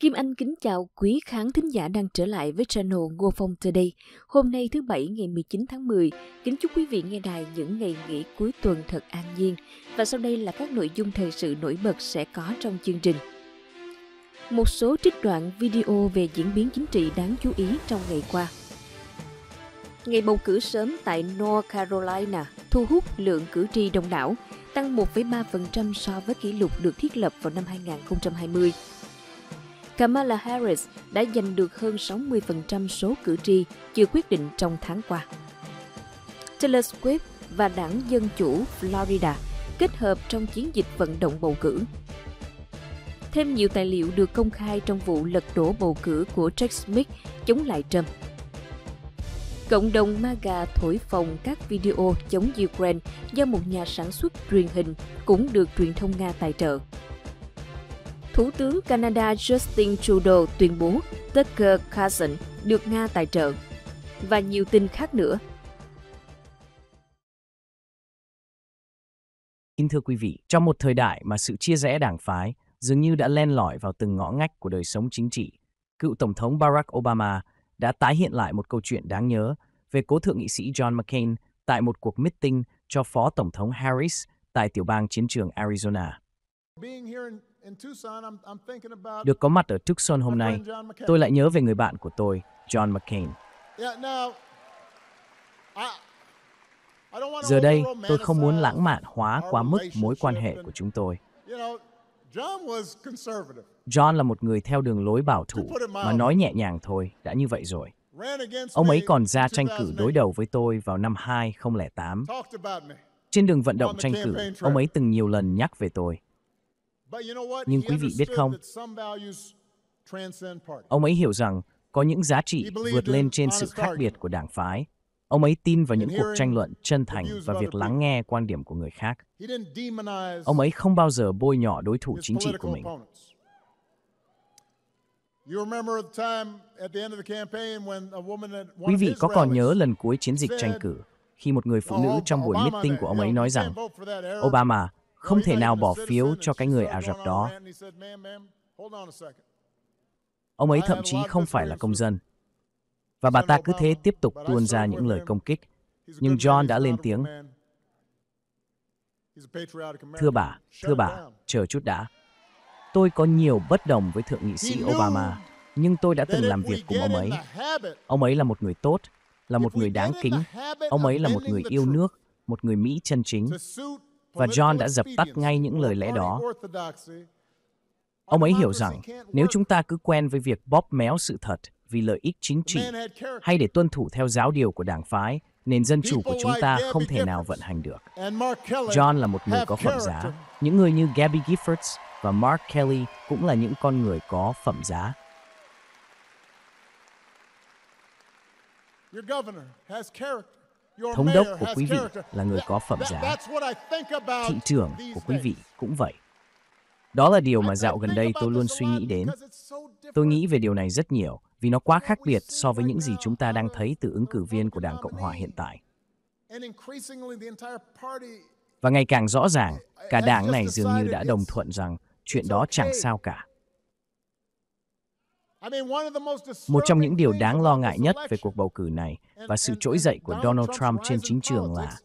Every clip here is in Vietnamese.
Kim Anh kính chào quý khán thính giả đang trở lại với channel Ngô Phong Today. Hôm nay thứ Bảy ngày 19 tháng 10, kính chúc quý vị nghe đài những ngày nghỉ cuối tuần thật an nhiên. Và sau đây là các nội dung thời sự nổi bật sẽ có trong chương trình. Một số trích đoạn video về diễn biến chính trị đáng chú ý trong ngày qua. Ngày bầu cử sớm tại North Carolina thu hút lượng cử tri đông đảo, tăng 1,3% so với kỷ lục được thiết lập vào năm 2020 Kamala Harris đã giành được hơn 60% số cử tri chưa quyết định trong tháng qua. Taylor Swift và đảng Dân Chủ Florida kết hợp trong chiến dịch vận động bầu cử. Thêm nhiều tài liệu được công khai trong vụ lật đổ bầu cử của Jack Smith chống lại Trump. Cộng đồng MAGA thổi phồng các video chống Ukraine do một nhà sản xuất truyền hình cũng được truyền thông Nga tài trợ. Thủ tướng Canada Justin Trudeau tuyên bố Tucker Carlson được Nga tài trợ. Và nhiều tin khác nữa. Kính thưa quý vị, trong một thời đại mà sự chia rẽ đảng phái dường như đã len lỏi vào từng ngõ ngách của đời sống chính trị, cựu Tổng thống Barack Obama đã tái hiện lại một câu chuyện đáng nhớ về cố thượng nghị sĩ John McCain tại một cuộc meeting cho Phó Tổng thống Harris tại tiểu bang chiến trường Arizona. Được có mặt ở Tucson hôm nay, tôi lại nhớ về người bạn của tôi, John McCain. Giờ đây, tôi không muốn lãng mạn hóa quá mức mối quan hệ của chúng tôi. John là một người theo đường lối bảo thủ, mà nói nhẹ nhàng thôi, đã như vậy rồi. Ông ấy còn ra tranh cử đối đầu với tôi vào năm 2008. Trên đường vận động tranh cử, ông ấy từng nhiều lần nhắc về tôi. Nhưng quý vị biết không, ông ấy hiểu rằng có những giá trị vượt lên trên sự khác biệt của đảng phái. Ông ấy tin vào những cuộc tranh luận chân thành và việc lắng nghe quan điểm của người khác. Ông ấy không bao giờ bôi nhỏ đối thủ chính trị của mình. Quý vị có còn nhớ lần cuối chiến dịch tranh cử khi một người phụ nữ trong buổi meeting của ông ấy nói rằng Obama, không thể nào bỏ phiếu cho cái người Ả Rập đó. Ông ấy thậm chí không phải là công dân. Và bà ta cứ thế tiếp tục tuôn ra những lời công kích. Nhưng John đã lên tiếng. Thưa bà, thưa bà, chờ chút đã. Tôi có nhiều bất đồng với Thượng nghị sĩ Obama, nhưng tôi đã từng làm việc cùng ông ấy. Ông ấy là một người tốt, là một người đáng kính. Ông ấy là một người yêu nước, một người Mỹ chân chính và John đã dập tắt ngay những lời lẽ đó. Ông ấy hiểu rằng nếu chúng ta cứ quen với việc bóp méo sự thật vì lợi ích chính trị hay để tuân thủ theo giáo điều của đảng phái, nền dân chủ của chúng ta không thể nào vận hành được. John là một người có phẩm giá. Những người như Gabby Giffords và Mark Kelly cũng là những con người có phẩm giá. Your governor has character. Thống đốc của quý vị là người có phẩm giá. Thị trưởng của quý vị cũng vậy. Đó là điều mà dạo gần đây tôi luôn suy nghĩ đến. Tôi nghĩ về điều này rất nhiều vì nó quá khác biệt so với những gì chúng ta đang thấy từ ứng cử viên của Đảng Cộng Hòa hiện tại. Và ngày càng rõ ràng, cả đảng này dường như đã đồng thuận rằng chuyện đó chẳng sao cả. Một trong những điều đáng lo ngại nhất về cuộc bầu cử này và sự trỗi dậy của Donald Trump trên chính trường là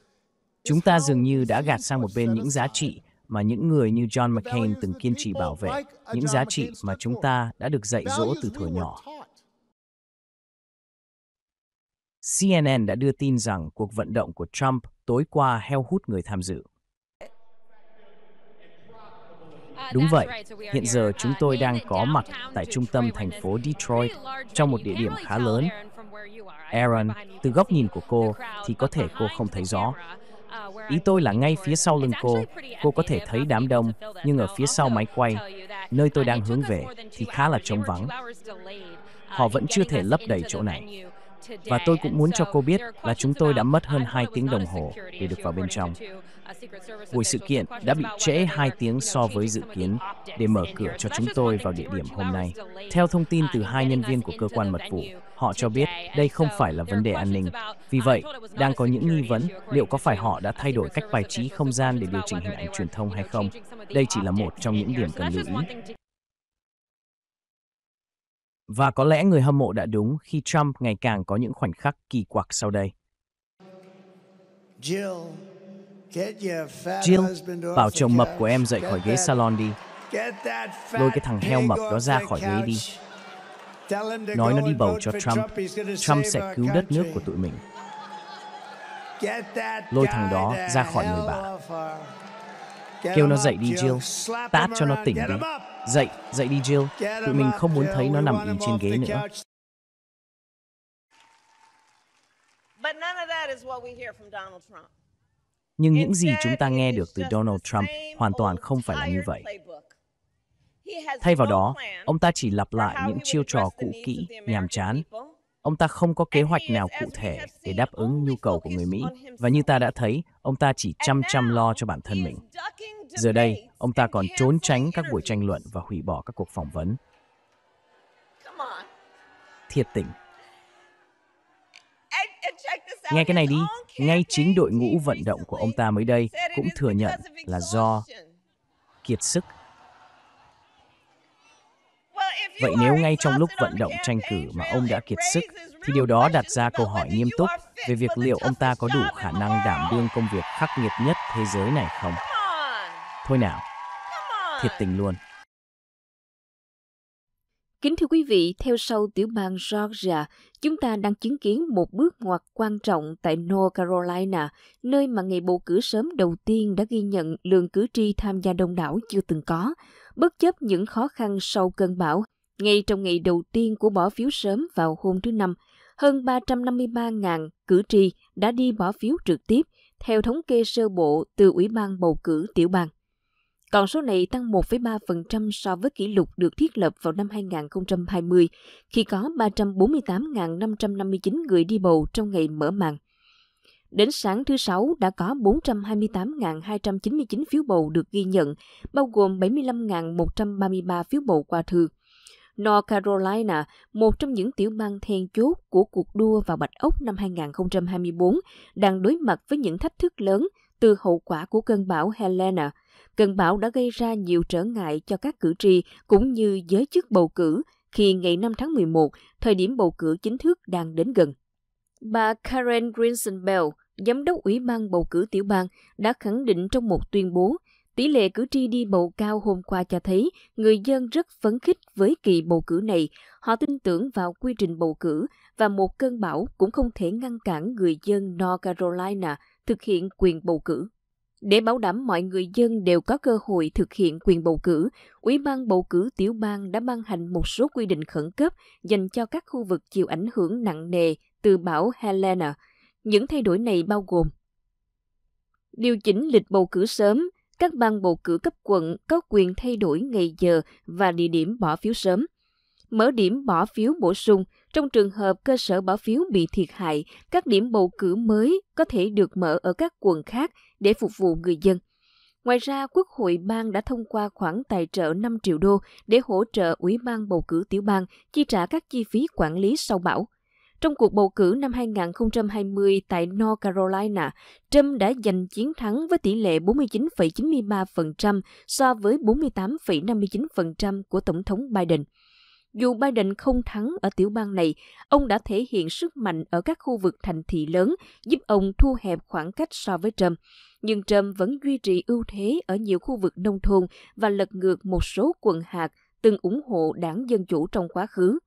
chúng ta dường như đã gạt sang một bên những giá trị mà những người như John McCain từng kiên trì bảo vệ, những giá trị mà chúng ta đã được dạy dỗ từ thuở nhỏ. CNN đã đưa tin rằng cuộc vận động của Trump tối qua heo hút người tham dự. À, Đúng vậy, hiện giờ uh, chúng tôi đang có mặt tại trung tâm thành phố Detroit trong một địa điểm khá lớn. Aaron, từ góc nhìn của cô thì có thể cô không thấy rõ. Uh, Ý tôi là ngay phía sau lưng cô, cô có thể thấy đám đông, nhưng ở phía sau máy quay, nơi tôi đang hướng về thì khá là trống vắng. Uh, Họ vẫn chưa thể lấp đầy chỗ này. Và tôi cũng muốn cho cô biết là chúng tôi đã mất hơn 2 tiếng đồng hồ để được vào bên trong. Buổi sự kiện đã bị trễ 2 tiếng so với dự kiến để mở cửa cho chúng tôi vào địa điểm hôm nay. Theo thông tin từ hai nhân viên của cơ quan mật vụ, họ cho biết đây không phải là vấn đề an ninh. Vì vậy, đang có những nghi vấn liệu có phải họ đã thay đổi cách bài trí không gian để điều chỉnh hình ảnh truyền thông hay không. Đây chỉ là một trong những điểm cần lưu ý. Và có lẽ người hâm mộ đã đúng khi Trump ngày càng có những khoảnh khắc kỳ quặc sau đây. Jill Jill, bảo chồng mập của em dậy khỏi ghế salon đi. Lôi cái thằng heo mập đó ra khỏi ghế đi. Nói nó đi bầu cho Trump. Trump sẽ cứu đất nước của tụi mình. Lôi thằng đó ra khỏi người bà. Kêu nó dậy đi Jill. Tát cho nó tỉnh đi. Dậy, dậy đi Jill. Tụi mình không muốn thấy nó nằm im trên ghế nữa. But none of that is what we hear from Donald Trump. Nhưng những gì chúng ta nghe được từ Donald Trump hoàn toàn không phải là như vậy. Thay vào đó, ông ta chỉ lặp lại những chiêu trò cũ kỹ, nhàm chán. Ông ta không có kế hoạch nào cụ thể để đáp ứng nhu cầu của người Mỹ. Và như ta đã thấy, ông ta chỉ chăm chăm lo cho bản thân mình. Giờ đây, ông ta còn trốn tránh các buổi tranh luận và hủy bỏ các cuộc phỏng vấn. Thiệt tình. Nghe cái này đi, ngay chính đội ngũ vận động của ông ta mới đây cũng thừa nhận là do kiệt sức. Vậy nếu ngay trong lúc vận động tranh cử mà ông đã kiệt sức, thì điều đó đặt ra câu hỏi nghiêm túc về việc liệu ông ta có đủ khả năng đảm đương công việc khắc nghiệt nhất thế giới này không? Thôi nào, thiệt tình luôn. Kính thưa quý vị, theo sau tiểu bang Georgia, chúng ta đang chứng kiến một bước ngoặt quan trọng tại North Carolina, nơi mà ngày bầu cử sớm đầu tiên đã ghi nhận lượng cử tri tham gia đông đảo chưa từng có, bất chấp những khó khăn sau cơn bão. Ngay trong ngày đầu tiên của bỏ phiếu sớm vào hôm thứ Năm, hơn 353.000 cử tri đã đi bỏ phiếu trực tiếp, theo thống kê sơ bộ từ Ủy ban Bầu cử Tiểu bang. Còn số này tăng 1,3% so với kỷ lục được thiết lập vào năm 2020 khi có 348.559 người đi bầu trong ngày mở màn. Đến sáng thứ Sáu đã có 428.299 phiếu bầu được ghi nhận, bao gồm 75.133 phiếu bầu qua thư. North Carolina, một trong những tiểu bang then chốt của cuộc đua vào Bạch Ốc năm 2024, đang đối mặt với những thách thức lớn từ hậu quả của cơn bão Helena – Cơn bão đã gây ra nhiều trở ngại cho các cử tri cũng như giới chức bầu cử khi ngày 5 tháng 11, thời điểm bầu cử chính thức đang đến gần. Bà Karen Bell, giám đốc Ủy ban bầu cử tiểu bang, đã khẳng định trong một tuyên bố Tỷ lệ cử tri đi bầu cao hôm qua cho thấy người dân rất phấn khích với kỳ bầu cử này. Họ tin tưởng vào quy trình bầu cử và một cơn bão cũng không thể ngăn cản người dân North Carolina thực hiện quyền bầu cử. Để bảo đảm mọi người dân đều có cơ hội thực hiện quyền bầu cử, Ủy ban bầu cử tiểu bang đã ban hành một số quy định khẩn cấp dành cho các khu vực chịu ảnh hưởng nặng nề từ bão Helena. Những thay đổi này bao gồm Điều chỉnh lịch bầu cử sớm, các bang bầu cử cấp quận có quyền thay đổi ngày giờ và địa điểm bỏ phiếu sớm. Mở điểm bỏ phiếu bổ sung, trong trường hợp cơ sở bỏ phiếu bị thiệt hại, các điểm bầu cử mới có thể được mở ở các quận khác để phục vụ người dân. Ngoài ra, Quốc hội bang đã thông qua khoản tài trợ 5 triệu đô để hỗ trợ Ủy ban bầu cử tiểu bang chi trả các chi phí quản lý sau bão. Trong cuộc bầu cử năm 2020 tại North Carolina, Trump đã giành chiến thắng với tỷ lệ 49,93% so với 48,59% của Tổng thống Biden. Dù Biden không thắng ở tiểu bang này, ông đã thể hiện sức mạnh ở các khu vực thành thị lớn, giúp ông thu hẹp khoảng cách so với Trump. Nhưng Trump vẫn duy trì ưu thế ở nhiều khu vực nông thôn và lật ngược một số quận hạt từng ủng hộ đảng Dân Chủ trong quá khứ.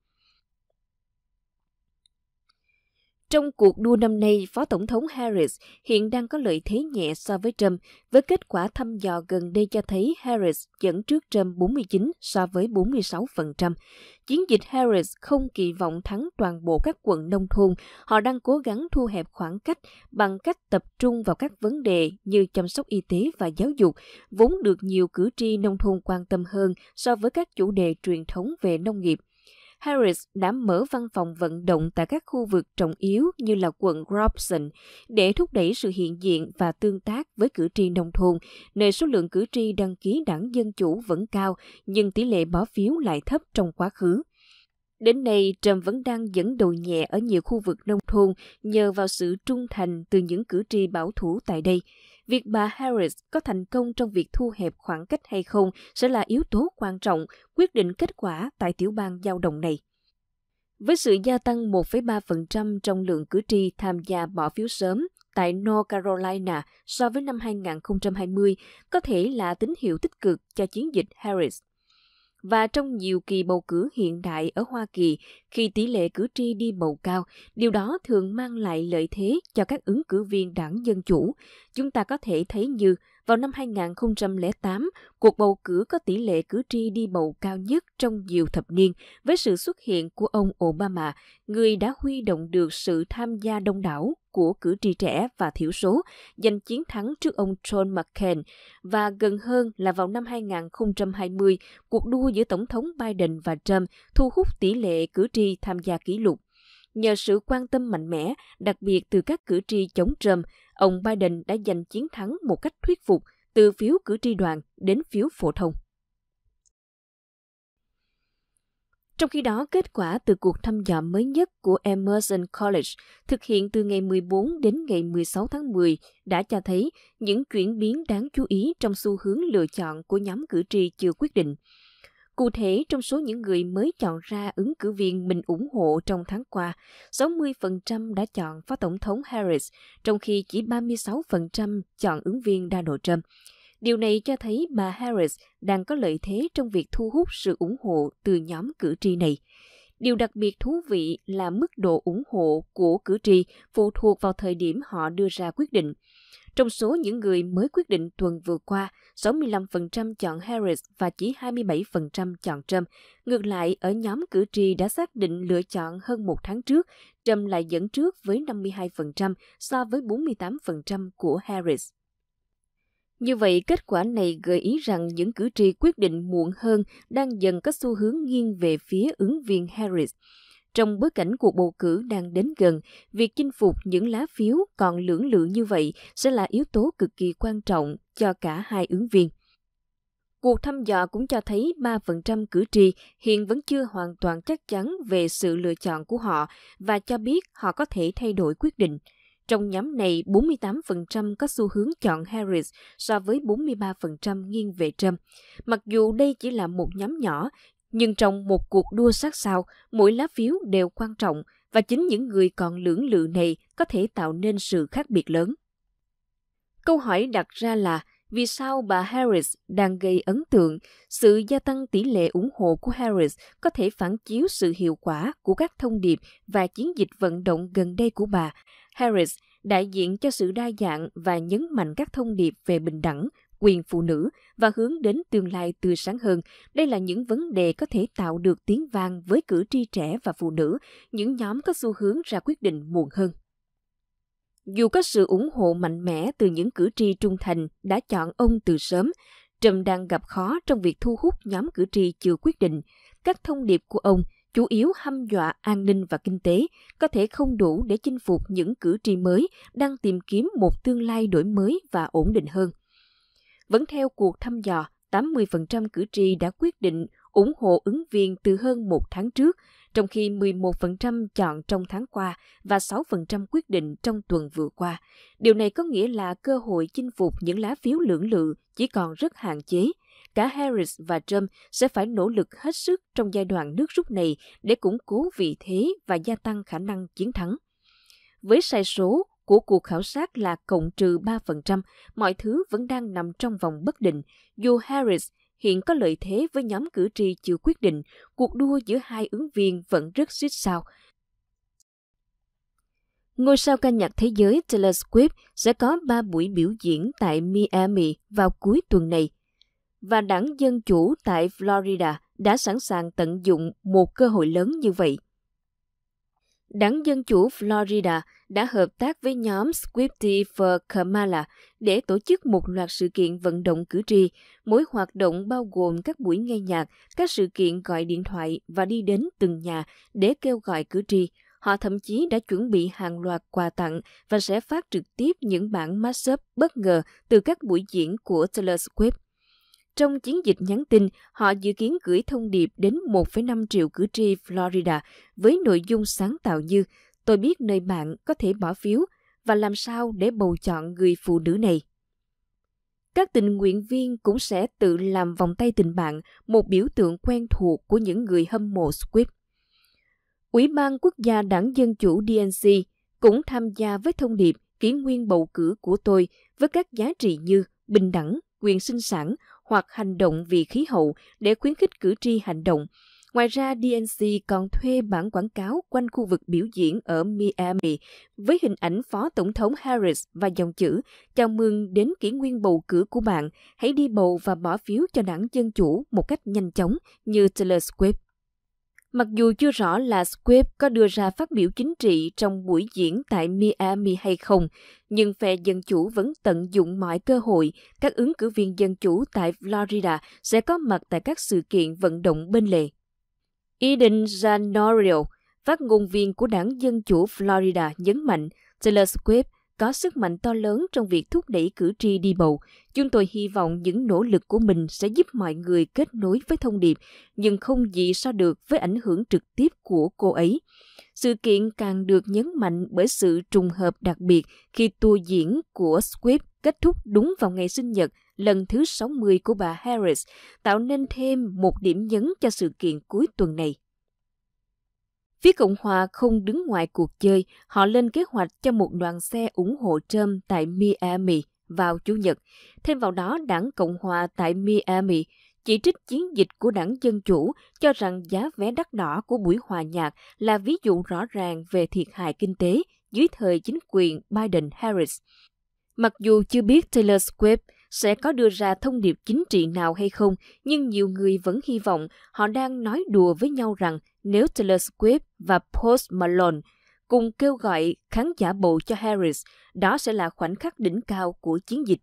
Trong cuộc đua năm nay, Phó Tổng thống Harris hiện đang có lợi thế nhẹ so với Trump, với kết quả thăm dò gần đây cho thấy Harris dẫn trước Trump 49 so với 46%. Chiến dịch Harris không kỳ vọng thắng toàn bộ các quận nông thôn, họ đang cố gắng thu hẹp khoảng cách bằng cách tập trung vào các vấn đề như chăm sóc y tế và giáo dục, vốn được nhiều cử tri nông thôn quan tâm hơn so với các chủ đề truyền thống về nông nghiệp Harris đã mở văn phòng vận động tại các khu vực trọng yếu như là quận Robson để thúc đẩy sự hiện diện và tương tác với cử tri nông thôn, nơi số lượng cử tri đăng ký đảng Dân Chủ vẫn cao nhưng tỷ lệ bỏ phiếu lại thấp trong quá khứ. Đến nay, Trầm vẫn đang dẫn đầu nhẹ ở nhiều khu vực nông thôn nhờ vào sự trung thành từ những cử tri bảo thủ tại đây. Việc bà Harris có thành công trong việc thu hẹp khoảng cách hay không sẽ là yếu tố quan trọng quyết định kết quả tại tiểu bang giao động này. Với sự gia tăng 1,3% trong lượng cử tri tham gia bỏ phiếu sớm tại North Carolina so với năm 2020 có thể là tín hiệu tích cực cho chiến dịch Harris và trong nhiều kỳ bầu cử hiện đại ở Hoa Kỳ, khi tỷ lệ cử tri đi bầu cao, điều đó thường mang lại lợi thế cho các ứng cử viên đảng Dân Chủ. Chúng ta có thể thấy như vào năm 2008, cuộc bầu cử có tỷ lệ cử tri đi bầu cao nhất trong nhiều thập niên với sự xuất hiện của ông Obama, người đã huy động được sự tham gia đông đảo của cử tri trẻ và thiểu số, giành chiến thắng trước ông John McCain và gần hơn là vào năm 2020, cuộc đua giữa Tổng thống Biden và Trump thu hút tỷ lệ cử tri tham gia kỷ lục. Nhờ sự quan tâm mạnh mẽ, đặc biệt từ các cử tri chống Trump, ông Biden đã giành chiến thắng một cách thuyết phục từ phiếu cử tri đoàn đến phiếu phổ thông. Trong khi đó, kết quả từ cuộc thăm dò mới nhất của Emerson College thực hiện từ ngày 14 đến ngày 16 tháng 10 đã cho thấy những chuyển biến đáng chú ý trong xu hướng lựa chọn của nhóm cử tri chưa quyết định. Cụ thể, trong số những người mới chọn ra ứng cử viên mình ủng hộ trong tháng qua, 60% đã chọn Phó Tổng thống Harris, trong khi chỉ 36% chọn ứng viên Donald Trump. Điều này cho thấy bà Harris đang có lợi thế trong việc thu hút sự ủng hộ từ nhóm cử tri này. Điều đặc biệt thú vị là mức độ ủng hộ của cử tri phụ thuộc vào thời điểm họ đưa ra quyết định. Trong số những người mới quyết định tuần vừa qua, 65% chọn Harris và chỉ 27% chọn Trump. Ngược lại, ở nhóm cử tri đã xác định lựa chọn hơn một tháng trước, Trump lại dẫn trước với 52% so với 48% của Harris. Như vậy, kết quả này gợi ý rằng những cử tri quyết định muộn hơn đang dần có xu hướng nghiêng về phía ứng viên Harris. Trong bối cảnh cuộc bầu cử đang đến gần, việc chinh phục những lá phiếu còn lưỡng lự như vậy sẽ là yếu tố cực kỳ quan trọng cho cả hai ứng viên. Cuộc thăm dò cũng cho thấy 3% cử tri hiện vẫn chưa hoàn toàn chắc chắn về sự lựa chọn của họ và cho biết họ có thể thay đổi quyết định. Trong nhóm này, 48% có xu hướng chọn Harris so với 43% nghiêng về Trump. Mặc dù đây chỉ là một nhóm nhỏ, nhưng trong một cuộc đua sát sao, mỗi lá phiếu đều quan trọng và chính những người còn lưỡng lự này có thể tạo nên sự khác biệt lớn. Câu hỏi đặt ra là vì sao bà Harris đang gây ấn tượng, sự gia tăng tỷ lệ ủng hộ của Harris có thể phản chiếu sự hiệu quả của các thông điệp và chiến dịch vận động gần đây của bà. Harris đại diện cho sự đa dạng và nhấn mạnh các thông điệp về bình đẳng, quyền phụ nữ và hướng đến tương lai tươi sáng hơn. Đây là những vấn đề có thể tạo được tiếng vang với cử tri trẻ và phụ nữ, những nhóm có xu hướng ra quyết định muộn hơn. Dù có sự ủng hộ mạnh mẽ từ những cử tri trung thành đã chọn ông từ sớm, Trump đang gặp khó trong việc thu hút nhóm cử tri chưa quyết định. Các thông điệp của ông chủ yếu hăm dọa an ninh và kinh tế, có thể không đủ để chinh phục những cử tri mới đang tìm kiếm một tương lai đổi mới và ổn định hơn. Vẫn theo cuộc thăm dò, 80% cử tri đã quyết định ủng hộ ứng viên từ hơn một tháng trước trong khi 11% chọn trong tháng qua và 6% quyết định trong tuần vừa qua. Điều này có nghĩa là cơ hội chinh phục những lá phiếu lưỡng lự chỉ còn rất hạn chế. Cả Harris và Trump sẽ phải nỗ lực hết sức trong giai đoạn nước rút này để củng cố vị thế và gia tăng khả năng chiến thắng. Với sai số của cuộc khảo sát là cộng trừ 3%, mọi thứ vẫn đang nằm trong vòng bất định, dù Harris hiện có lợi thế với nhóm cử tri chưa quyết định, cuộc đua giữa hai ứng viên vẫn rất suýt sao. Ngôi sao ca nhạc thế giới Taylor Swift sẽ có 3 buổi biểu diễn tại Miami vào cuối tuần này. Và đảng Dân Chủ tại Florida đã sẵn sàng tận dụng một cơ hội lớn như vậy. Đảng Dân Chủ Florida đã hợp tác với nhóm Swifty for Kamala để tổ chức một loạt sự kiện vận động cử tri. Mỗi hoạt động bao gồm các buổi nghe nhạc, các sự kiện gọi điện thoại và đi đến từng nhà để kêu gọi cử tri. Họ thậm chí đã chuẩn bị hàng loạt quà tặng và sẽ phát trực tiếp những bản mashup bất ngờ từ các buổi diễn của Taylor Swift. Trong chiến dịch nhắn tin, họ dự kiến gửi thông điệp đến 1,5 triệu cử tri Florida với nội dung sáng tạo như Tôi biết nơi bạn có thể bỏ phiếu và làm sao để bầu chọn người phụ nữ này. Các tình nguyện viên cũng sẽ tự làm vòng tay tình bạn, một biểu tượng quen thuộc của những người hâm mộ Swift. Ủy ban Quốc gia Đảng Dân Chủ DNC cũng tham gia với thông điệp kỷ nguyên bầu cử của tôi với các giá trị như bình đẳng, quyền sinh sản, hoặc hành động vì khí hậu để khuyến khích cử tri hành động. Ngoài ra, DNC còn thuê bản quảng cáo quanh khu vực biểu diễn ở Miami với hình ảnh Phó Tổng thống Harris và dòng chữ Chào mừng đến kỷ nguyên bầu cử của bạn, hãy đi bầu và bỏ phiếu cho đảng Dân Chủ một cách nhanh chóng như Taylor Swift. Mặc dù chưa rõ là Squibb có đưa ra phát biểu chính trị trong buổi diễn tại Miami hay không, nhưng phe Dân Chủ vẫn tận dụng mọi cơ hội các ứng cử viên Dân Chủ tại Florida sẽ có mặt tại các sự kiện vận động bên lề. Eden Zanorio, phát ngôn viên của đảng Dân Chủ Florida nhấn mạnh Taylor Swift có sức mạnh to lớn trong việc thúc đẩy cử tri đi bầu. Chúng tôi hy vọng những nỗ lực của mình sẽ giúp mọi người kết nối với thông điệp, nhưng không gì so được với ảnh hưởng trực tiếp của cô ấy. Sự kiện càng được nhấn mạnh bởi sự trùng hợp đặc biệt khi tour diễn của Swift kết thúc đúng vào ngày sinh nhật lần thứ 60 của bà Harris, tạo nên thêm một điểm nhấn cho sự kiện cuối tuần này. Phía Cộng hòa không đứng ngoài cuộc chơi, họ lên kế hoạch cho một đoàn xe ủng hộ Trump tại Miami vào Chủ nhật. Thêm vào đó, đảng Cộng hòa tại Miami chỉ trích chiến dịch của đảng Dân Chủ cho rằng giá vé đắt đỏ của buổi hòa nhạc là ví dụ rõ ràng về thiệt hại kinh tế dưới thời chính quyền Biden-Harris. Mặc dù chưa biết Taylor Swift sẽ có đưa ra thông điệp chính trị nào hay không, nhưng nhiều người vẫn hy vọng họ đang nói đùa với nhau rằng nếu Taylor Swift và Post Malone cùng kêu gọi khán giả bầu cho Harris, đó sẽ là khoảnh khắc đỉnh cao của chiến dịch.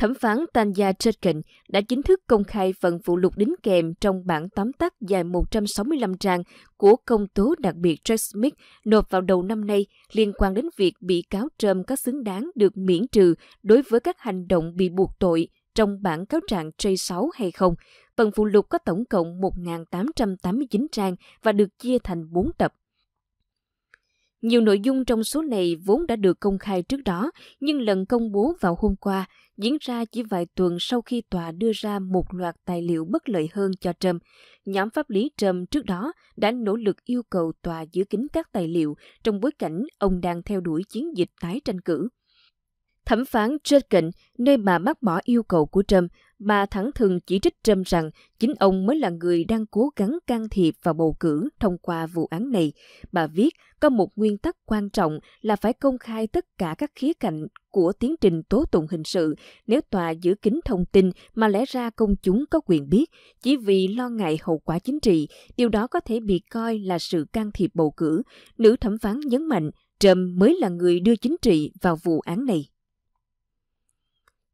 thẩm phán Tanya Chutkin đã chính thức công khai phần phụ lục đính kèm trong bản tóm tắt dài 165 trang của công tố đặc biệt Jack Smith nộp vào đầu năm nay liên quan đến việc bị cáo Trump có xứng đáng được miễn trừ đối với các hành động bị buộc tội trong bản cáo trạng J6 hay không. Phần phụ lục có tổng cộng 1.889 trang và được chia thành 4 tập. Nhiều nội dung trong số này vốn đã được công khai trước đó, nhưng lần công bố vào hôm qua diễn ra chỉ vài tuần sau khi tòa đưa ra một loạt tài liệu bất lợi hơn cho Trump. Nhóm pháp lý Trump trước đó đã nỗ lực yêu cầu tòa giữ kín các tài liệu trong bối cảnh ông đang theo đuổi chiến dịch tái tranh cử. Thẩm phán Judkin, nơi mà bác bỏ yêu cầu của Trump, bà thẳng thừng chỉ trích Trump rằng chính ông mới là người đang cố gắng can thiệp vào bầu cử thông qua vụ án này. Bà viết có một nguyên tắc quan trọng là phải công khai tất cả các khía cạnh của tiến trình tố tụng hình sự nếu tòa giữ kín thông tin mà lẽ ra công chúng có quyền biết chỉ vì lo ngại hậu quả chính trị điều đó có thể bị coi là sự can thiệp bầu cử nữ thẩm phán nhấn mạnh trump mới là người đưa chính trị vào vụ án này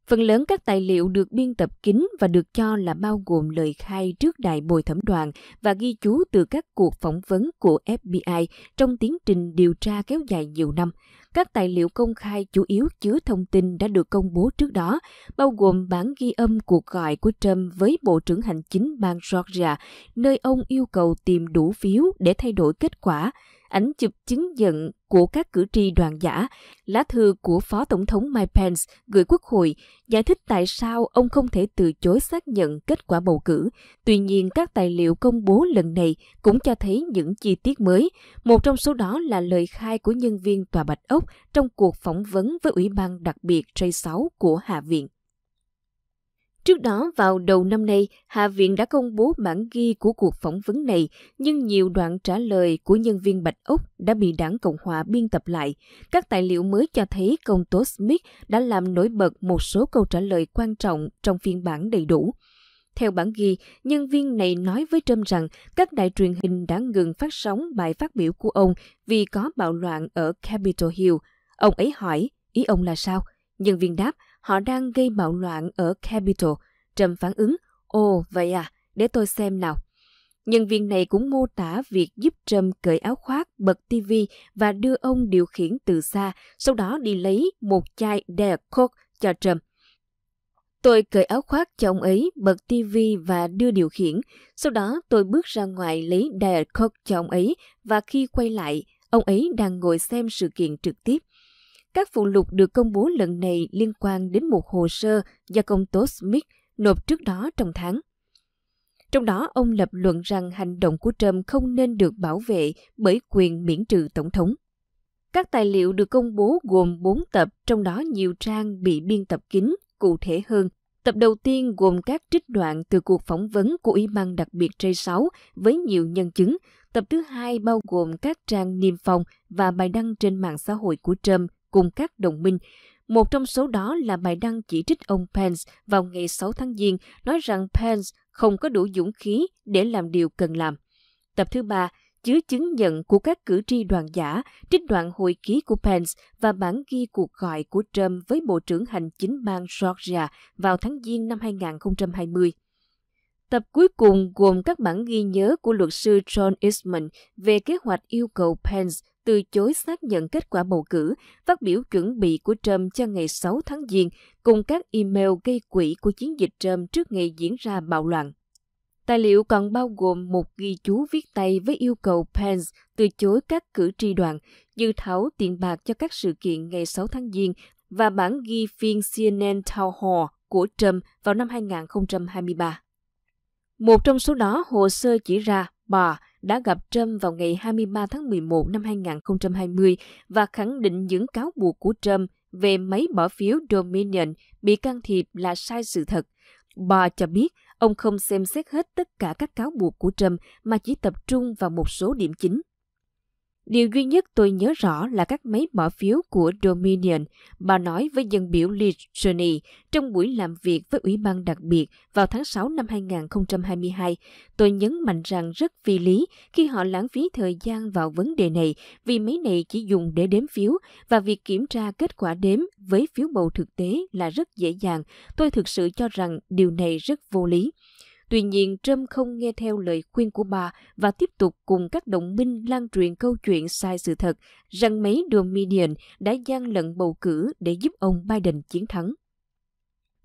Phần lớn các tài liệu được biên tập kín và được cho là bao gồm lời khai trước đại bồi thẩm đoàn và ghi chú từ các cuộc phỏng vấn của FBI trong tiến trình điều tra kéo dài nhiều năm. Các tài liệu công khai chủ yếu chứa thông tin đã được công bố trước đó, bao gồm bản ghi âm cuộc gọi của Trump với Bộ trưởng Hành chính bang Georgia, nơi ông yêu cầu tìm đủ phiếu để thay đổi kết quả, ảnh chụp chứng nhận của các cử tri đoàn giả, lá thư của Phó Tổng thống Mike Pence gửi Quốc hội giải thích tại sao ông không thể từ chối xác nhận kết quả bầu cử. Tuy nhiên, các tài liệu công bố lần này cũng cho thấy những chi tiết mới. Một trong số đó là lời khai của nhân viên Tòa Bạch Ốc trong cuộc phỏng vấn với Ủy ban đặc biệt J6 của Hạ viện. Trước đó, vào đầu năm nay, Hạ viện đã công bố bản ghi của cuộc phỏng vấn này, nhưng nhiều đoạn trả lời của nhân viên Bạch Ốc đã bị đảng Cộng hòa biên tập lại. Các tài liệu mới cho thấy công tố Smith đã làm nổi bật một số câu trả lời quan trọng trong phiên bản đầy đủ. Theo bản ghi, nhân viên này nói với trâm rằng các đài truyền hình đã ngừng phát sóng bài phát biểu của ông vì có bạo loạn ở Capitol Hill. Ông ấy hỏi, ý ông là sao? Nhân viên đáp, Họ đang gây bạo loạn ở Capitol. Trump phản ứng, ồ vậy à, để tôi xem nào. Nhân viên này cũng mô tả việc giúp Trump cởi áo khoác, bật TV và đưa ông điều khiển từ xa, sau đó đi lấy một chai Diet Coke cho Trump. Tôi cởi áo khoác cho ông ấy, bật TV và đưa điều khiển. Sau đó tôi bước ra ngoài lấy Diet Coke cho ông ấy và khi quay lại, ông ấy đang ngồi xem sự kiện trực tiếp. Các phụ lục được công bố lần này liên quan đến một hồ sơ do công tố Smith nộp trước đó trong tháng. Trong đó, ông lập luận rằng hành động của Trump không nên được bảo vệ bởi quyền miễn trừ tổng thống. Các tài liệu được công bố gồm 4 tập, trong đó nhiều trang bị biên tập kín, cụ thể hơn. Tập đầu tiên gồm các trích đoạn từ cuộc phỏng vấn của Ủy ban đặc biệt J6 với nhiều nhân chứng. Tập thứ hai bao gồm các trang niêm phong và bài đăng trên mạng xã hội của Trump cùng các đồng minh. Một trong số đó là bài đăng chỉ trích ông Pence vào ngày 6 tháng Giêng nói rằng Pence không có đủ dũng khí để làm điều cần làm. Tập thứ ba chứa chứng nhận của các cử tri đoàn giả, trích đoạn hồi ký của Pence và bản ghi cuộc gọi của Trump với Bộ trưởng Hành chính bang Georgia vào tháng Giêng năm 2020. Tập cuối cùng gồm các bản ghi nhớ của luật sư John Eastman về kế hoạch yêu cầu Pence từ chối xác nhận kết quả bầu cử, phát biểu chuẩn bị của Trump cho ngày 6 tháng Giêng cùng các email gây quỹ của chiến dịch Trump trước ngày diễn ra bạo loạn. Tài liệu còn bao gồm một ghi chú viết tay với yêu cầu Pence từ chối các cử tri đoàn, dự thảo tiền bạc cho các sự kiện ngày 6 tháng Giêng và bản ghi phiên CNN Town Hall của Trump vào năm 2023. Một trong số đó hồ sơ chỉ ra bà đã gặp Trump vào ngày 23 tháng 11 năm 2020 và khẳng định những cáo buộc của Trump về máy bỏ phiếu Dominion bị can thiệp là sai sự thật. Bà cho biết ông không xem xét hết tất cả các cáo buộc của Trump mà chỉ tập trung vào một số điểm chính. Điều duy nhất tôi nhớ rõ là các máy bỏ phiếu của Dominion, bà nói với dân biểu Lee Journey trong buổi làm việc với Ủy ban đặc biệt vào tháng 6 năm 2022. Tôi nhấn mạnh rằng rất phi lý khi họ lãng phí thời gian vào vấn đề này vì máy này chỉ dùng để đếm phiếu và việc kiểm tra kết quả đếm với phiếu bầu thực tế là rất dễ dàng. Tôi thực sự cho rằng điều này rất vô lý. Tuy nhiên, Trump không nghe theo lời khuyên của bà và tiếp tục cùng các đồng minh lan truyền câu chuyện sai sự thật rằng mấy Dominion đã gian lận bầu cử để giúp ông Biden chiến thắng.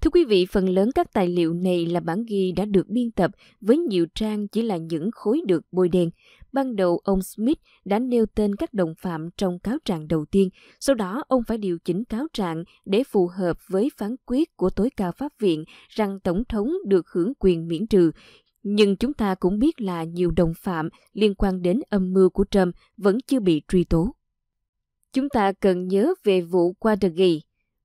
Thưa quý vị, phần lớn các tài liệu này là bản ghi đã được biên tập với nhiều trang chỉ là những khối được bôi đen. Ban đầu, ông Smith đã nêu tên các đồng phạm trong cáo trạng đầu tiên, sau đó ông phải điều chỉnh cáo trạng để phù hợp với phán quyết của tối cao pháp viện rằng Tổng thống được hưởng quyền miễn trừ. Nhưng chúng ta cũng biết là nhiều đồng phạm liên quan đến âm mưu của Trump vẫn chưa bị truy tố. Chúng ta cần nhớ về vụ Watergate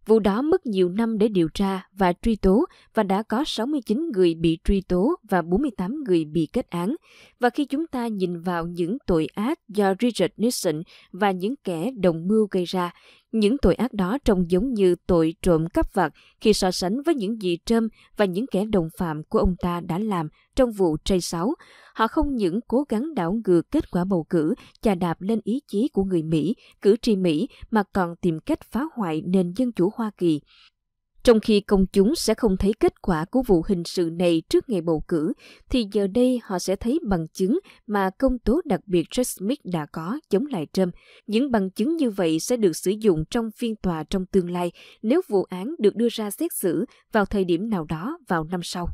Vụ đó mất nhiều năm để điều tra và truy tố và đã có 69 người bị truy tố và 48 người bị kết án. Và khi chúng ta nhìn vào những tội ác do Richard Nixon và những kẻ đồng mưu gây ra, những tội ác đó trông giống như tội trộm cắp vặt khi so sánh với những gì Trump và những kẻ đồng phạm của ông ta đã làm trong vụ Trey sáu. Họ không những cố gắng đảo ngược kết quả bầu cử, chà đạp lên ý chí của người Mỹ, cử tri Mỹ mà còn tìm cách phá hoại nền dân chủ Hoa Kỳ. Trong khi công chúng sẽ không thấy kết quả của vụ hình sự này trước ngày bầu cử, thì giờ đây họ sẽ thấy bằng chứng mà công tố đặc biệt Jack Smith đã có chống lại Trump. Những bằng chứng như vậy sẽ được sử dụng trong phiên tòa trong tương lai nếu vụ án được đưa ra xét xử vào thời điểm nào đó vào năm sau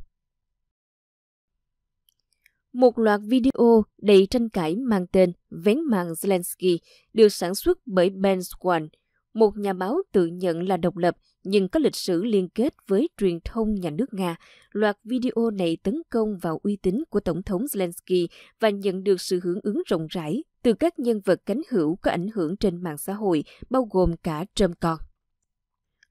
một loạt video đầy tranh cãi mang tên Vén màn Zelensky được sản xuất bởi Ben Swan, một nhà báo tự nhận là độc lập nhưng có lịch sử liên kết với truyền thông nhà nước Nga, loạt video này tấn công vào uy tín của Tổng thống Zelensky và nhận được sự hưởng ứng rộng rãi từ các nhân vật cánh hữu có ảnh hưởng trên mạng xã hội, bao gồm cả Trump con.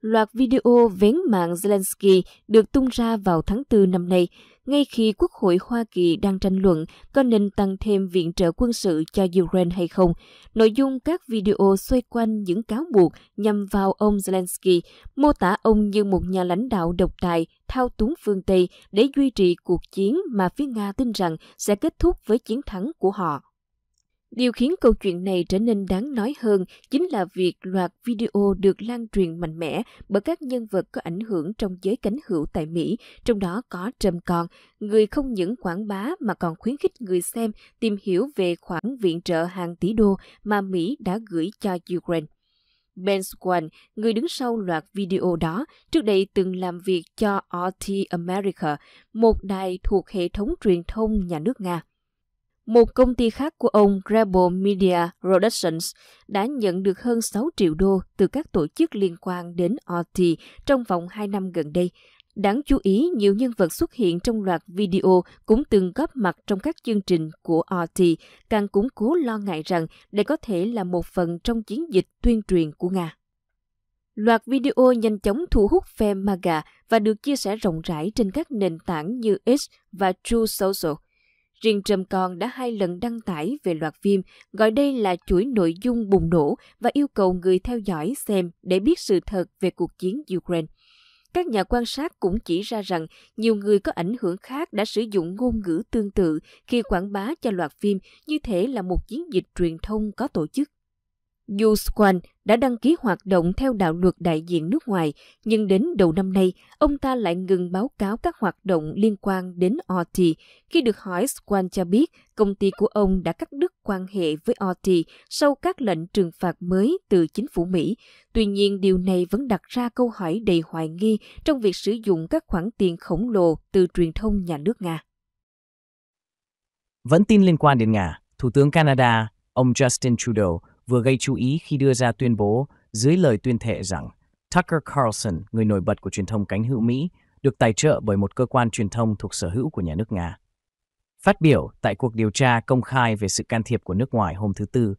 Loạt video vén mạng Zelensky được tung ra vào tháng 4 năm nay – ngay khi Quốc hội Hoa Kỳ đang tranh luận có nên tăng thêm viện trợ quân sự cho Ukraine hay không. Nội dung các video xoay quanh những cáo buộc nhằm vào ông Zelensky, mô tả ông như một nhà lãnh đạo độc tài, thao túng phương Tây để duy trì cuộc chiến mà phía Nga tin rằng sẽ kết thúc với chiến thắng của họ. Điều khiến câu chuyện này trở nên đáng nói hơn chính là việc loạt video được lan truyền mạnh mẽ bởi các nhân vật có ảnh hưởng trong giới cánh hữu tại Mỹ, trong đó có Trầm Còn, người không những quảng bá mà còn khuyến khích người xem tìm hiểu về khoản viện trợ hàng tỷ đô mà Mỹ đã gửi cho Ukraine. Ben Swan, người đứng sau loạt video đó, trước đây từng làm việc cho RT America, một đài thuộc hệ thống truyền thông nhà nước Nga một công ty khác của ông Rebel Media Productions đã nhận được hơn 6 triệu đô từ các tổ chức liên quan đến RT trong vòng 2 năm gần đây. Đáng chú ý, nhiều nhân vật xuất hiện trong loạt video cũng từng góp mặt trong các chương trình của RT, càng củng cố lo ngại rằng đây có thể là một phần trong chiến dịch tuyên truyền của Nga. Loạt video nhanh chóng thu hút fan MAGA và được chia sẻ rộng rãi trên các nền tảng như X và True Social – Riêng Trâm còn đã hai lần đăng tải về loạt phim, gọi đây là chuỗi nội dung bùng nổ và yêu cầu người theo dõi xem để biết sự thật về cuộc chiến Ukraine. Các nhà quan sát cũng chỉ ra rằng nhiều người có ảnh hưởng khác đã sử dụng ngôn ngữ tương tự khi quảng bá cho loạt phim như thể là một chiến dịch truyền thông có tổ chức. Yusquan đã đăng ký hoạt động theo đạo luật đại diện nước ngoài, nhưng đến đầu năm nay, ông ta lại ngừng báo cáo các hoạt động liên quan đến OT. Khi được hỏi, Swan cho biết công ty của ông đã cắt đứt quan hệ với OT sau các lệnh trừng phạt mới từ chính phủ Mỹ. Tuy nhiên, điều này vẫn đặt ra câu hỏi đầy hoài nghi trong việc sử dụng các khoản tiền khổng lồ từ truyền thông nhà nước Nga. Vẫn tin liên quan đến Nga, Thủ tướng Canada, ông Justin Trudeau, vừa gây chú ý khi đưa ra tuyên bố dưới lời tuyên thệ rằng Tucker Carlson, người nổi bật của truyền thông cánh hữu Mỹ, được tài trợ bởi một cơ quan truyền thông thuộc sở hữu của nhà nước Nga. Phát biểu tại cuộc điều tra công khai về sự can thiệp của nước ngoài hôm thứ Tư,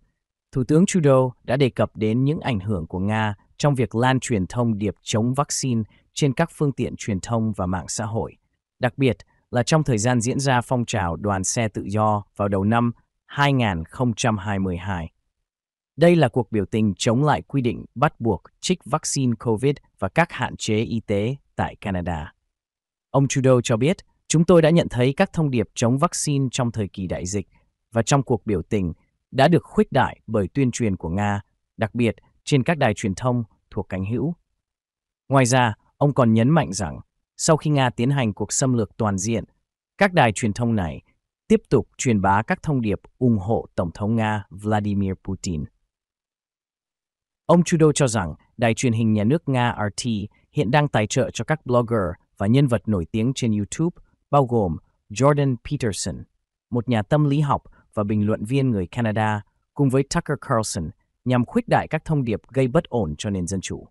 Thủ tướng Trudeau đã đề cập đến những ảnh hưởng của Nga trong việc lan truyền thông điệp chống vaccine trên các phương tiện truyền thông và mạng xã hội, đặc biệt là trong thời gian diễn ra phong trào đoàn xe tự do vào đầu năm 2022. Đây là cuộc biểu tình chống lại quy định bắt buộc trích vaccine COVID và các hạn chế y tế tại Canada. Ông Trudeau cho biết, chúng tôi đã nhận thấy các thông điệp chống vaccine trong thời kỳ đại dịch và trong cuộc biểu tình đã được khuếch đại bởi tuyên truyền của Nga, đặc biệt trên các đài truyền thông thuộc cánh hữu. Ngoài ra, ông còn nhấn mạnh rằng sau khi Nga tiến hành cuộc xâm lược toàn diện, các đài truyền thông này tiếp tục truyền bá các thông điệp ủng hộ Tổng thống Nga Vladimir Putin. Ông Trudeau cho rằng đài truyền hình nhà nước Nga RT hiện đang tài trợ cho các blogger và nhân vật nổi tiếng trên YouTube, bao gồm Jordan Peterson, một nhà tâm lý học và bình luận viên người Canada, cùng với Tucker Carlson nhằm khuyết đại các thông điệp gây bất ổn cho nền dân chủ.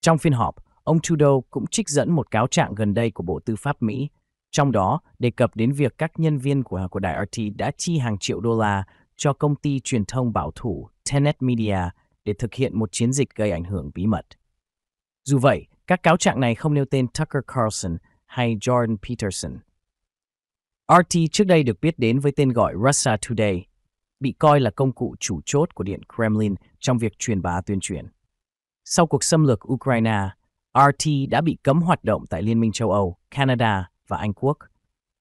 Trong phiên họp, ông Trudeau cũng trích dẫn một cáo trạng gần đây của Bộ Tư pháp Mỹ, trong đó đề cập đến việc các nhân viên của của đài RT đã chi hàng triệu đô la cho công ty truyền thông bảo thủ Tenet Media để thực hiện một chiến dịch gây ảnh hưởng bí mật. Dù vậy, các cáo trạng này không nêu tên Tucker Carlson hay Jordan Peterson. RT trước đây được biết đến với tên gọi Russia Today, bị coi là công cụ chủ chốt của Điện Kremlin trong việc truyền bá tuyên truyền. Sau cuộc xâm lược Ukraine, RT đã bị cấm hoạt động tại Liên minh châu Âu, Canada và Anh Quốc.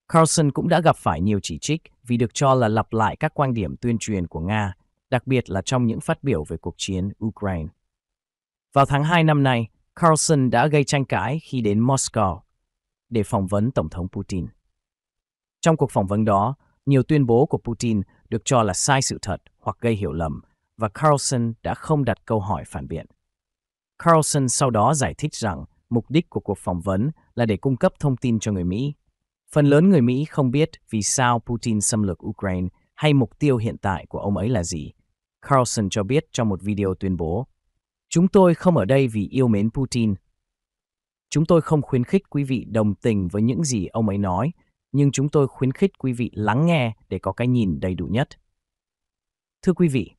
Carlson cũng đã gặp phải nhiều chỉ trích vì được cho là lặp lại các quan điểm tuyên truyền của Nga đặc biệt là trong những phát biểu về cuộc chiến Ukraine. Vào tháng 2 năm nay, Carlson đã gây tranh cãi khi đến Moscow để phỏng vấn Tổng thống Putin. Trong cuộc phỏng vấn đó, nhiều tuyên bố của Putin được cho là sai sự thật hoặc gây hiểu lầm, và Carlson đã không đặt câu hỏi phản biện. Carlson sau đó giải thích rằng mục đích của cuộc phỏng vấn là để cung cấp thông tin cho người Mỹ. Phần lớn người Mỹ không biết vì sao Putin xâm lược Ukraine hay mục tiêu hiện tại của ông ấy là gì, Carlson cho biết trong một video tuyên bố. Chúng tôi không ở đây vì yêu mến Putin. Chúng tôi không khuyến khích quý vị đồng tình với những gì ông ấy nói, nhưng chúng tôi khuyến khích quý vị lắng nghe để có cái nhìn đầy đủ nhất. Thưa quý vị,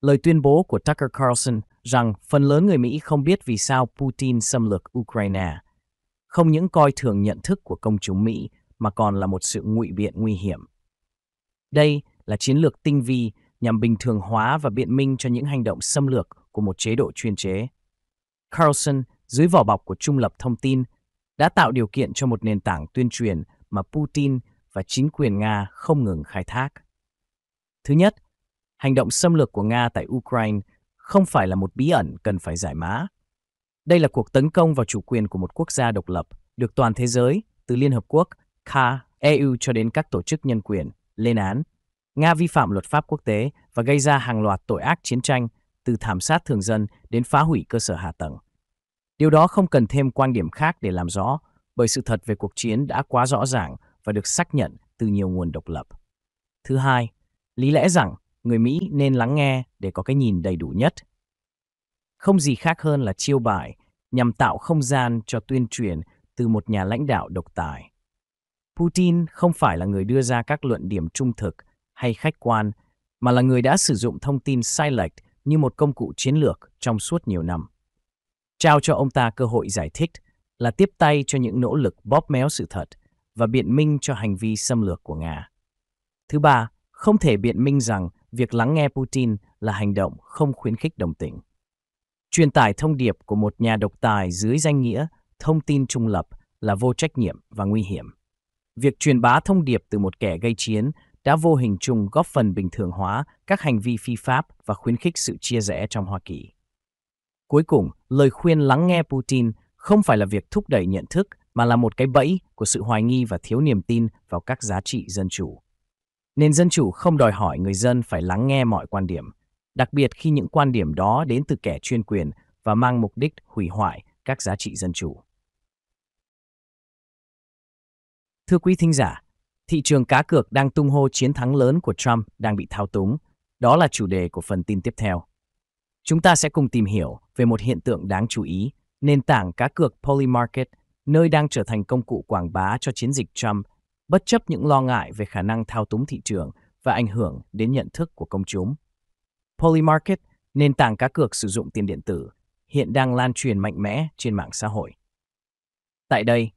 lời tuyên bố của Tucker Carlson rằng phần lớn người Mỹ không biết vì sao Putin xâm lược Ukraine không những coi thường nhận thức của công chúng Mỹ mà còn là một sự ngụy biện nguy hiểm. Đây là chiến lược tinh vi nhằm bình thường hóa và biện minh cho những hành động xâm lược của một chế độ chuyên chế. Carlson, dưới vỏ bọc của trung lập thông tin, đã tạo điều kiện cho một nền tảng tuyên truyền mà Putin và chính quyền Nga không ngừng khai thác. Thứ nhất, hành động xâm lược của Nga tại Ukraine không phải là một bí ẩn cần phải giải mã. Đây là cuộc tấn công vào chủ quyền của một quốc gia độc lập, được toàn thế giới, từ Liên Hợp Quốc, CA, EU cho đến các tổ chức nhân quyền, lên án Nga vi phạm luật pháp quốc tế và gây ra hàng loạt tội ác chiến tranh, từ thảm sát thường dân đến phá hủy cơ sở hạ tầng. Điều đó không cần thêm quan điểm khác để làm rõ, bởi sự thật về cuộc chiến đã quá rõ ràng và được xác nhận từ nhiều nguồn độc lập. Thứ hai, lý lẽ rằng người Mỹ nên lắng nghe để có cái nhìn đầy đủ nhất. Không gì khác hơn là chiêu bài nhằm tạo không gian cho tuyên truyền từ một nhà lãnh đạo độc tài. Putin không phải là người đưa ra các luận điểm trung thực hay khách quan, mà là người đã sử dụng thông tin sai lệch như một công cụ chiến lược trong suốt nhiều năm. Trao cho ông ta cơ hội giải thích là tiếp tay cho những nỗ lực bóp méo sự thật và biện minh cho hành vi xâm lược của Nga. Thứ ba, không thể biện minh rằng việc lắng nghe Putin là hành động không khuyến khích đồng tình. Truyền tải thông điệp của một nhà độc tài dưới danh nghĩa thông tin trung lập là vô trách nhiệm và nguy hiểm. Việc truyền bá thông điệp từ một kẻ gây chiến đã vô hình chung góp phần bình thường hóa các hành vi phi pháp và khuyến khích sự chia rẽ trong Hoa Kỳ. Cuối cùng, lời khuyên lắng nghe Putin không phải là việc thúc đẩy nhận thức mà là một cái bẫy của sự hoài nghi và thiếu niềm tin vào các giá trị dân chủ. Nền dân chủ không đòi hỏi người dân phải lắng nghe mọi quan điểm, đặc biệt khi những quan điểm đó đến từ kẻ chuyên quyền và mang mục đích hủy hoại các giá trị dân chủ. Thưa quý thính giả, Thị trường cá cược đang tung hô chiến thắng lớn của Trump đang bị thao túng. Đó là chủ đề của phần tin tiếp theo. Chúng ta sẽ cùng tìm hiểu về một hiện tượng đáng chú ý, nền tảng cá cược Polymarket, nơi đang trở thành công cụ quảng bá cho chiến dịch Trump, bất chấp những lo ngại về khả năng thao túng thị trường và ảnh hưởng đến nhận thức của công chúng. Polymarket, nền tảng cá cược sử dụng tiền điện tử, hiện đang lan truyền mạnh mẽ trên mạng xã hội. Tại đây,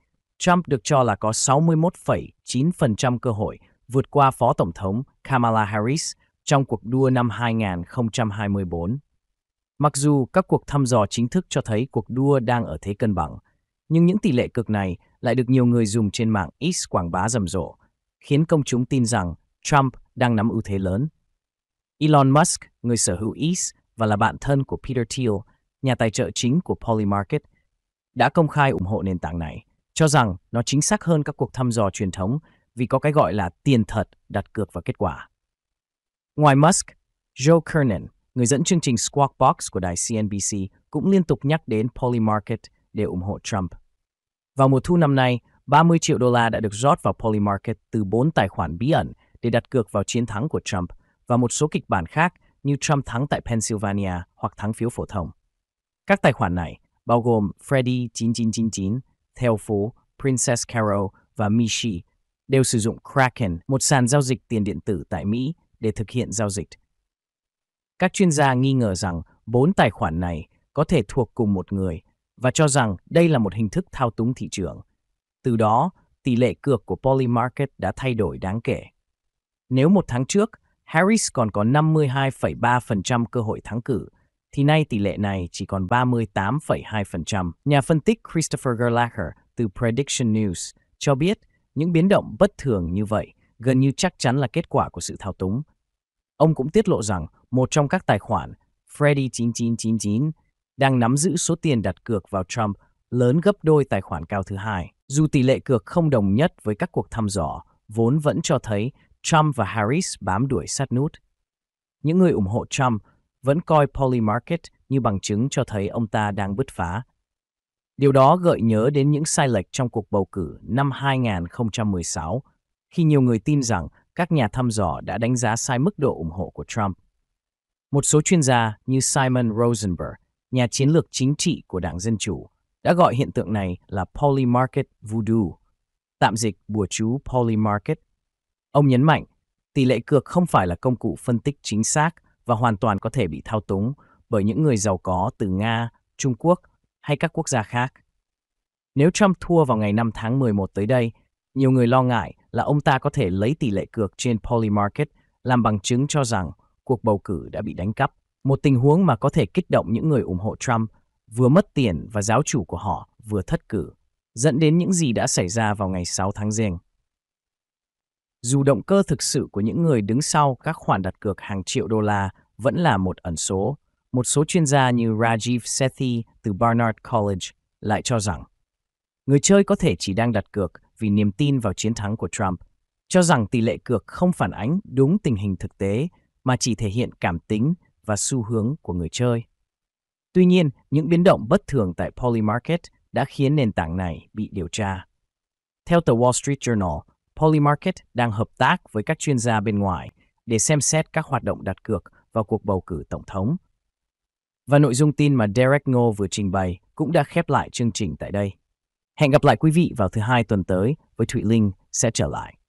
Trump được cho là có 61,9% cơ hội vượt qua Phó Tổng thống Kamala Harris trong cuộc đua năm 2024. Mặc dù các cuộc thăm dò chính thức cho thấy cuộc đua đang ở thế cân bằng, nhưng những tỷ lệ cực này lại được nhiều người dùng trên mạng X quảng bá rầm rộ, khiến công chúng tin rằng Trump đang nắm ưu thế lớn. Elon Musk, người sở hữu X và là bạn thân của Peter Thiel, nhà tài trợ chính của Polymarket, đã công khai ủng hộ nền tảng này cho rằng nó chính xác hơn các cuộc thăm dò truyền thống vì có cái gọi là tiền thật đặt cược vào kết quả. Ngoài Musk, Joe Kernan, người dẫn chương trình Squawk Box của đài CNBC, cũng liên tục nhắc đến Polymarket để ủng hộ Trump. Vào mùa thu năm nay, 30 triệu đô la đã được rót vào Polymarket từ 4 tài khoản bí ẩn để đặt cược vào chiến thắng của Trump và một số kịch bản khác như Trump thắng tại Pennsylvania hoặc thắng phiếu phổ thông. Các tài khoản này bao gồm Freddy 9999, theo phố Princess Carol và Mishi đều sử dụng Kraken, một sàn giao dịch tiền điện tử tại Mỹ, để thực hiện giao dịch. Các chuyên gia nghi ngờ rằng bốn tài khoản này có thể thuộc cùng một người và cho rằng đây là một hình thức thao túng thị trường. Từ đó, tỷ lệ cược của Polymarket đã thay đổi đáng kể. Nếu một tháng trước, Harris còn có 52,3% cơ hội thắng cử, thì nay tỷ lệ này chỉ còn 38,2%. Nhà phân tích Christopher Gerlacher từ Prediction News cho biết những biến động bất thường như vậy gần như chắc chắn là kết quả của sự thao túng. Ông cũng tiết lộ rằng một trong các tài khoản, Freddy 9999, đang nắm giữ số tiền đặt cược vào Trump lớn gấp đôi tài khoản cao thứ hai. Dù tỷ lệ cược không đồng nhất với các cuộc thăm dò, vốn vẫn cho thấy Trump và Harris bám đuổi sát nút. Những người ủng hộ Trump vẫn coi Polymarket như bằng chứng cho thấy ông ta đang bứt phá. Điều đó gợi nhớ đến những sai lệch trong cuộc bầu cử năm 2016, khi nhiều người tin rằng các nhà thăm dò đã đánh giá sai mức độ ủng hộ của Trump. Một số chuyên gia như Simon Rosenberg, nhà chiến lược chính trị của Đảng Dân Chủ, đã gọi hiện tượng này là Polymarket Voodoo, tạm dịch bùa chú Polymarket. Ông nhấn mạnh, tỷ lệ cược không phải là công cụ phân tích chính xác – và hoàn toàn có thể bị thao túng bởi những người giàu có từ Nga, Trung Quốc hay các quốc gia khác. Nếu Trump thua vào ngày 5 tháng 11 tới đây, nhiều người lo ngại là ông ta có thể lấy tỷ lệ cược trên Polymarket làm bằng chứng cho rằng cuộc bầu cử đã bị đánh cắp, một tình huống mà có thể kích động những người ủng hộ Trump vừa mất tiền và giáo chủ của họ vừa thất cử, dẫn đến những gì đã xảy ra vào ngày 6 tháng Giêng. Dù động cơ thực sự của những người đứng sau các khoản đặt cược hàng triệu đô la vẫn là một ẩn số. Một số chuyên gia như Rajiv Sethi từ Barnard College lại cho rằng người chơi có thể chỉ đang đặt cược vì niềm tin vào chiến thắng của Trump, cho rằng tỷ lệ cược không phản ánh đúng tình hình thực tế mà chỉ thể hiện cảm tính và xu hướng của người chơi. Tuy nhiên, những biến động bất thường tại Polymarket đã khiến nền tảng này bị điều tra. Theo tờ Wall Street Journal, Polymarket đang hợp tác với các chuyên gia bên ngoài để xem xét các hoạt động đặt cược vào cuộc bầu cử tổng thống. Và nội dung tin mà Derek Ngô vừa trình bày cũng đã khép lại chương trình tại đây. Hẹn gặp lại quý vị vào thứ hai tuần tới với Thụy Linh sẽ trở lại.